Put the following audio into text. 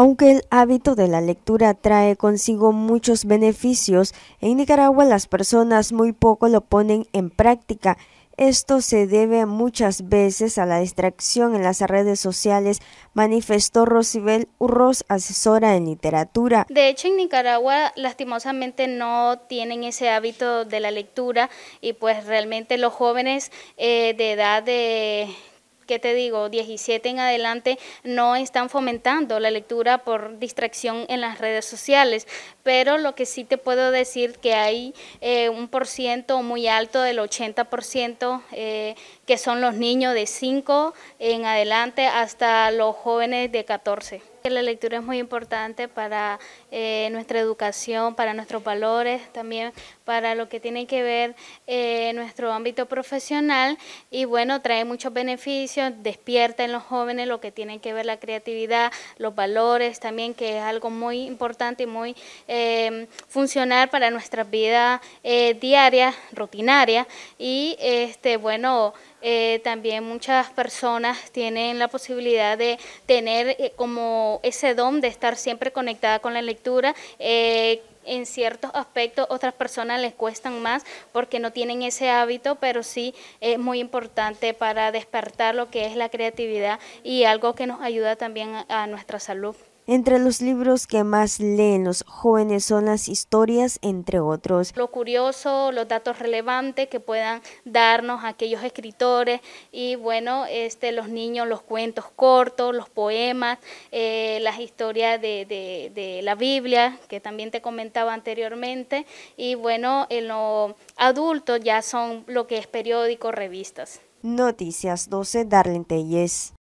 Aunque el hábito de la lectura trae consigo muchos beneficios, en Nicaragua las personas muy poco lo ponen en práctica. Esto se debe muchas veces a la distracción en las redes sociales, manifestó Rosibel Urros, asesora en literatura. De hecho, en Nicaragua lastimosamente no tienen ese hábito de la lectura y pues realmente los jóvenes eh, de edad de ¿qué te digo?, 17 en adelante no están fomentando la lectura por distracción en las redes sociales, pero lo que sí te puedo decir que hay eh, un por ciento muy alto del 80% eh, que son los niños de 5 en adelante hasta los jóvenes de 14 la lectura es muy importante para eh, nuestra educación, para nuestros valores, también para lo que tiene que ver eh, nuestro ámbito profesional y bueno, trae muchos beneficios, despierta en los jóvenes lo que tiene que ver la creatividad, los valores también, que es algo muy importante y muy em, funcional para nuestra vida eh, diaria, rutinaria y este bueno, también muchas personas tienen la posibilidad de tener como ese don de estar siempre conectada con la lectura. Eh, en ciertos aspectos otras personas les cuestan más porque no tienen ese hábito, pero sí es muy importante para despertar lo que es la creatividad y algo que nos ayuda también a nuestra salud. Entre los libros que más leen los jóvenes son las historias, entre otros. Lo curioso, los datos relevantes que puedan darnos aquellos escritores y bueno, este, los niños, los cuentos cortos, los poemas, eh, las historias de, la Biblia, que también te comentaba anteriormente, y bueno, en lo adultos ya son lo que es periódicos, revistas. Noticias 12, Darlene